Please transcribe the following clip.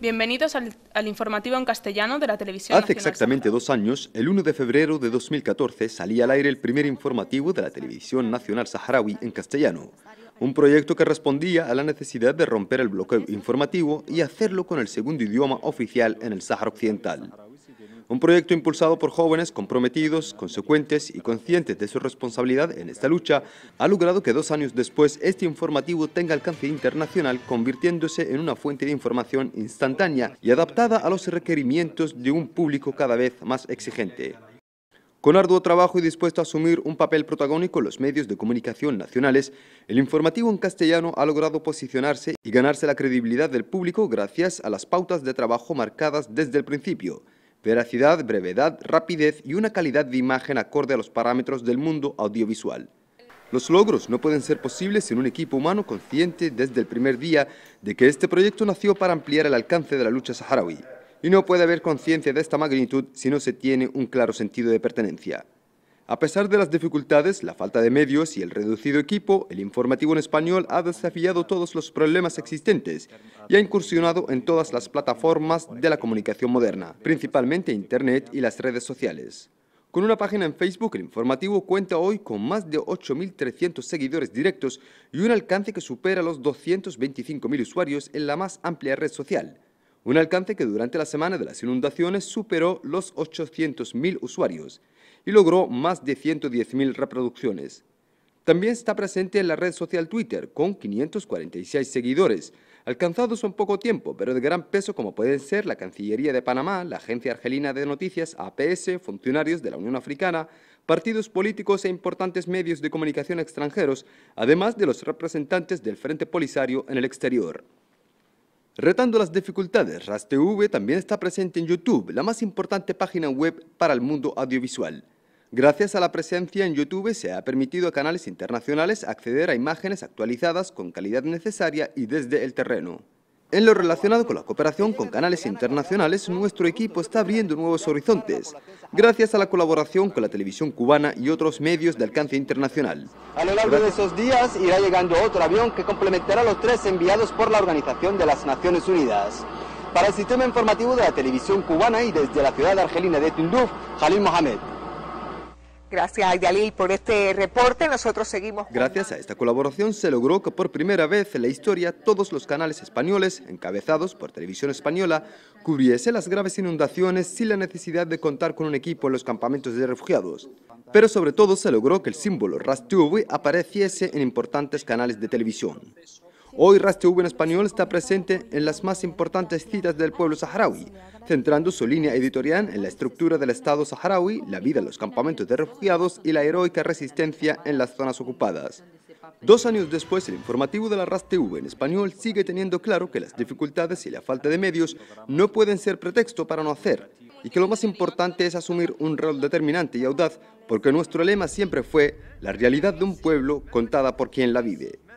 Bienvenidos al, informativo en castellano de la televisión. Hace exactamente dos años, el 1 de febrero de 2014, salía al aire el primer informativo de la televisión nacional saharaui en castellano. Un proyecto que respondía a la necesidad de romper el bloqueo informativo y hacerlo con el segundo idioma oficial en el Sahara Occidental. Un proyecto impulsado por jóvenes comprometidos, consecuentes y conscientes de su responsabilidad en esta lucha, ha logrado que dos años después este informativo tenga alcance internacional, convirtiéndose en una fuente de información instantánea y adaptada a los requerimientos de un público cada vez más exigente. Con arduo trabajo y dispuesto a asumir un papel protagónico en los medios de comunicación nacionales, el informativo en castellano ha logrado posicionarse y ganarse la credibilidad del público gracias a las pautas de trabajo marcadas desde el principio veracidad, brevedad, rapidez y una calidad de imagen acorde a los parámetros del mundo audiovisual. Los logros no pueden ser posibles sin un equipo humano consciente desde el primer día de que este proyecto nació para ampliar el alcance de la lucha saharaui. Y no puede haber conciencia de esta magnitud si no se tiene un claro sentido de pertenencia. A pesar de las dificultades, la falta de medios y el reducido equipo, el informativo en español ha desafiado todos los problemas existentes y ha incursionado en todas las plataformas de la comunicación moderna, principalmente Internet y las redes sociales. Con una página en Facebook, el informativo cuenta hoy con más de 8.300 seguidores directos y un alcance que supera los 225.000 usuarios en la más amplia red social, un alcance que durante la semana de las inundaciones superó los 800.000 usuarios y logró más de 110.000 reproducciones. También está presente en la red social Twitter con 546 seguidores, alcanzados en poco tiempo, pero de gran peso como pueden ser la Cancillería de Panamá, la Agencia Argelina de Noticias, APS, funcionarios de la Unión Africana, partidos políticos e importantes medios de comunicación extranjeros, además de los representantes del Frente Polisario en el exterior. Retando las dificultades, RasTV también está presente en YouTube, la más importante página web para el mundo audiovisual. Gracias a la presencia en YouTube se ha permitido a canales internacionales acceder a imágenes actualizadas con calidad necesaria y desde el terreno. En lo relacionado con la cooperación con canales internacionales, nuestro equipo está abriendo nuevos horizontes, gracias a la colaboración con la televisión cubana y otros medios de alcance internacional. A lo largo de esos días irá llegando otro avión que complementará los tres enviados por la Organización de las Naciones Unidas. Para el sistema informativo de la televisión cubana y desde la ciudad argelina de Tinduf, Jalil Mohamed. Gracias, Yalil, por este reporte. Nosotros seguimos. Gracias a esta colaboración se logró que por primera vez en la historia todos los canales españoles, encabezados por Televisión Española, cubriese las graves inundaciones sin la necesidad de contar con un equipo en los campamentos de refugiados. Pero sobre todo se logró que el símbolo RAS apareciese en importantes canales de televisión. Hoy TV en Español está presente en las más importantes citas del pueblo saharaui, centrando su línea editorial en la estructura del Estado saharaui, la vida en los campamentos de refugiados y la heroica resistencia en las zonas ocupadas. Dos años después, el informativo de la RAS en español sigue teniendo claro que las dificultades y la falta de medios no pueden ser pretexto para no hacer, y que lo más importante es asumir un rol determinante y audaz, porque nuestro lema siempre fue la realidad de un pueblo contada por quien la vive.